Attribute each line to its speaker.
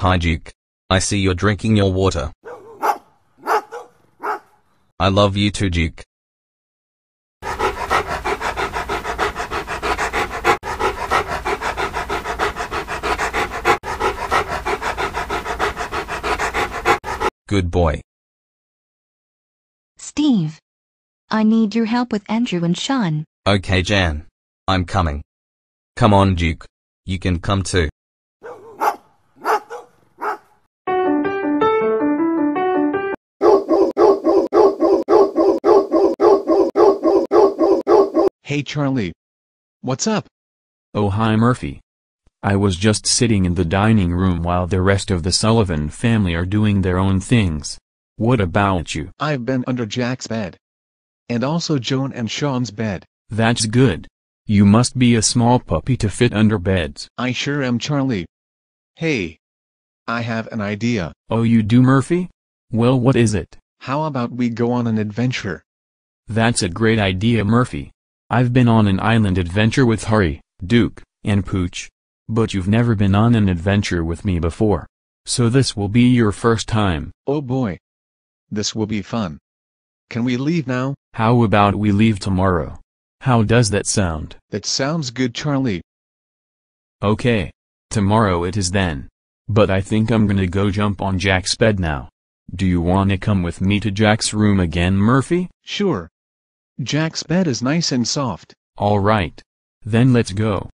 Speaker 1: Hi Duke. I see you're drinking your water. I love you too Duke. Good boy. Steve. I need your help with Andrew and Sean. Okay Jan. I'm coming. Come on Duke. You can come too. Hey Charlie. What's up? Oh hi Murphy. I was just sitting in the dining room while the rest of the Sullivan family are doing their own things. What about you?
Speaker 2: I've been under Jack's bed. And also Joan and Sean's bed.
Speaker 1: That's good. You must be a small puppy to fit under beds.
Speaker 2: I sure am Charlie. Hey. I have an idea. Oh you do Murphy?
Speaker 1: Well what is it? How about we go on an adventure? That's a great idea Murphy. I've been on an island adventure with Hari, Duke, and Pooch. But you've never been on an adventure with me before. So this will be your first time.
Speaker 2: Oh boy. This will be fun. Can we leave now?
Speaker 1: How about we leave tomorrow? How does that sound? That sounds good Charlie. Okay. Tomorrow it is then. But I think I'm gonna go jump on Jack's bed now. Do you wanna come with me to Jack's room again Murphy? Sure. Jack's bed is nice and soft. All right. Then let's go.